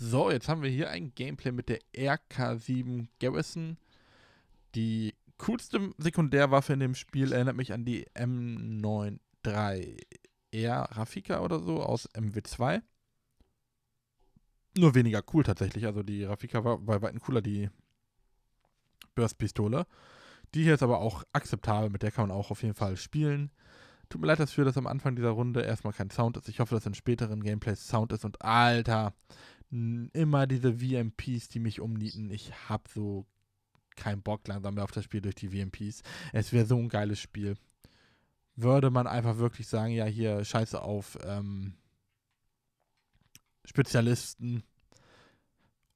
So, jetzt haben wir hier ein Gameplay mit der RK7 Garrison. Die coolste Sekundärwaffe in dem Spiel erinnert mich an die M93R Rafika oder so aus MW2. Nur weniger cool tatsächlich. Also die Rafika war bei weitem cooler, die Burst-Pistole. Die hier ist aber auch akzeptabel, mit der kann man auch auf jeden Fall spielen. Tut mir leid dafür, dass am Anfang dieser Runde erstmal kein Sound ist. Also ich hoffe, dass in späteren Gameplays Sound ist und Alter, immer diese VMPs, die mich umnieten. Ich hab so keinen Bock langsam mehr auf das Spiel durch die VMPs. Es wäre so ein geiles Spiel. Würde man einfach wirklich sagen, ja, hier, scheiße auf ähm, Spezialisten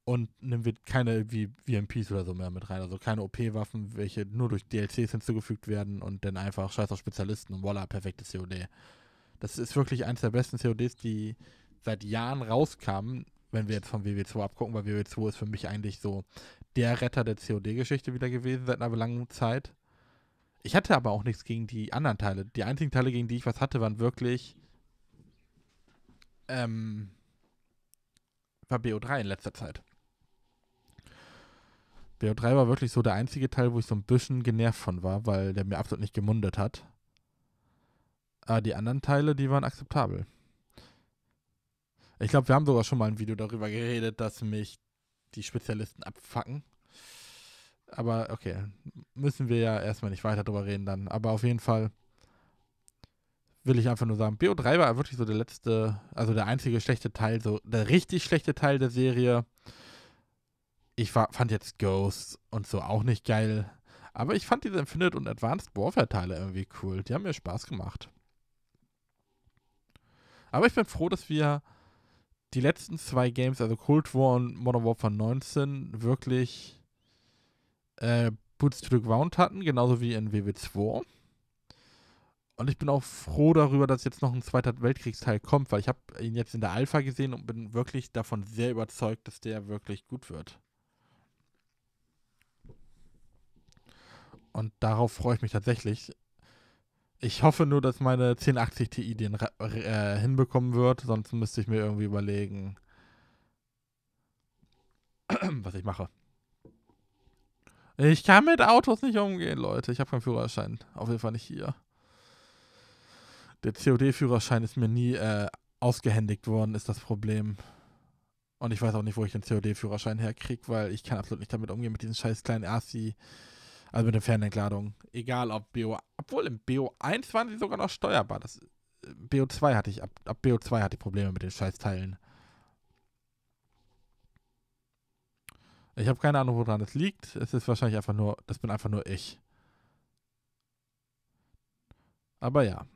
und nehmen wir keine wie VMPs oder so mehr mit rein. Also keine OP-Waffen, welche nur durch DLCs hinzugefügt werden und dann einfach scheiße auf Spezialisten und voila, perfektes COD. Das ist wirklich eines der besten CODs, die seit Jahren rauskamen wenn wir jetzt von WW2 abgucken, weil WW2 ist für mich eigentlich so der Retter der COD-Geschichte wieder gewesen seit einer langen Zeit. Ich hatte aber auch nichts gegen die anderen Teile. Die einzigen Teile, gegen die ich was hatte, waren wirklich ähm, war BO3 in letzter Zeit. BO3 war wirklich so der einzige Teil, wo ich so ein bisschen genervt von war, weil der mir absolut nicht gemundet hat. Aber äh, die anderen Teile, die waren akzeptabel. Ich glaube, wir haben sogar schon mal ein Video darüber geredet, dass mich die Spezialisten abfacken. Aber okay, müssen wir ja erstmal nicht weiter drüber reden dann. Aber auf jeden Fall will ich einfach nur sagen, BO3 war wirklich so der letzte, also der einzige schlechte Teil, so der richtig schlechte Teil der Serie. Ich war, fand jetzt Ghosts und so auch nicht geil. Aber ich fand diese Infinite und Advanced Warfare-Teile irgendwie cool. Die haben mir Spaß gemacht. Aber ich bin froh, dass wir die letzten zwei Games, also Cold War und Modern Warfare 19, wirklich äh, Boots to the Ground hatten, genauso wie in WW2. Und ich bin auch froh darüber, dass jetzt noch ein zweiter Weltkriegsteil kommt, weil ich habe ihn jetzt in der Alpha gesehen und bin wirklich davon sehr überzeugt, dass der wirklich gut wird. Und darauf freue ich mich tatsächlich. Ich hoffe nur, dass meine 1080 Ti den äh, hinbekommen wird, sonst müsste ich mir irgendwie überlegen, was ich mache. Ich kann mit Autos nicht umgehen, Leute. Ich habe keinen Führerschein. Auf jeden Fall nicht hier. Der COD-Führerschein ist mir nie äh, ausgehändigt worden, ist das Problem. Und ich weiß auch nicht, wo ich den COD-Führerschein herkriege, weil ich kann absolut nicht damit umgehen mit diesen scheiß kleinen Asi. Also mit der Fernentladung. Egal ob BO, obwohl im BO1 waren sie sogar noch steuerbar. Das, äh, BO2 hatte ich, ab, ab BO2 hatte ich Probleme mit den Scheißteilen. Ich habe keine Ahnung, woran es liegt. Es ist wahrscheinlich einfach nur, das bin einfach nur ich. Aber ja.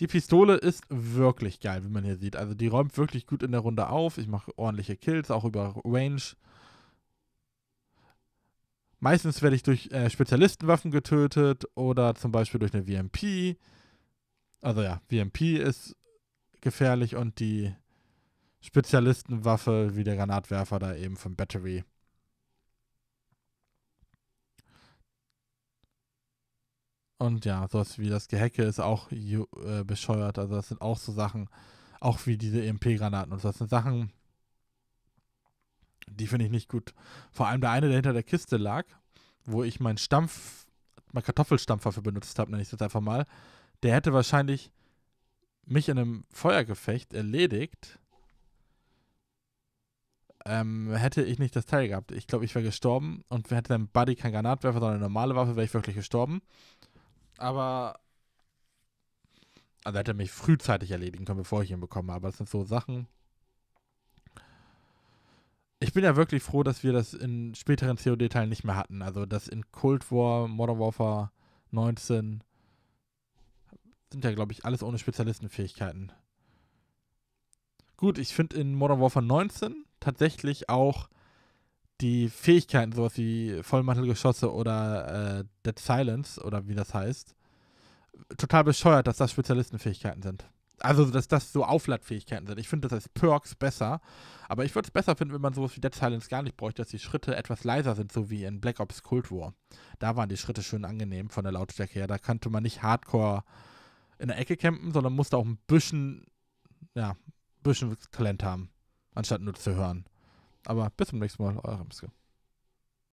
Die Pistole ist wirklich geil, wie man hier sieht. Also die räumt wirklich gut in der Runde auf. Ich mache ordentliche Kills, auch über Range. Meistens werde ich durch äh, Spezialistenwaffen getötet oder zum Beispiel durch eine VMP. Also ja, VMP ist gefährlich und die Spezialistenwaffe wie der Granatwerfer da eben von Battery. Und ja, sowas wie das Gehecke ist auch äh, bescheuert. Also das sind auch so Sachen, auch wie diese EMP-Granaten und so. Das sind Sachen, die finde ich nicht gut. Vor allem der eine, der hinter der Kiste lag, wo ich meinen Stampf, meinen Kartoffelstampfer für benutzt habe, nenne ich das einfach mal, der hätte wahrscheinlich mich in einem Feuergefecht erledigt, ähm, hätte ich nicht das Teil gehabt. Ich glaube, ich wäre gestorben und hätte dann Buddy kein Granatwerfer, sondern eine normale Waffe, wäre ich wirklich gestorben. Aber also hätte er mich frühzeitig erledigen können, bevor ich ihn bekommen habe. Das sind so Sachen, ich bin ja wirklich froh, dass wir das in späteren COD-Teilen nicht mehr hatten. Also das in Cold War, Modern Warfare 19 sind ja, glaube ich, alles ohne Spezialistenfähigkeiten. Gut, ich finde in Modern Warfare 19 tatsächlich auch die Fähigkeiten, sowas wie Vollmantelgeschosse oder äh, Dead Silence oder wie das heißt, total bescheuert, dass das Spezialistenfähigkeiten sind. Also, dass das so Aufladfähigkeiten sind. Ich finde das als Perks besser. Aber ich würde es besser finden, wenn man sowas wie Dead Silence gar nicht bräuchte, dass die Schritte etwas leiser sind, so wie in Black Ops Cold War. Da waren die Schritte schön angenehm von der Lautstärke her. Da konnte man nicht hardcore in der Ecke campen, sondern musste auch ein bisschen, ja, ein bisschen Talent haben, anstatt nur zu hören. Aber bis zum nächsten Mal, euer Remske.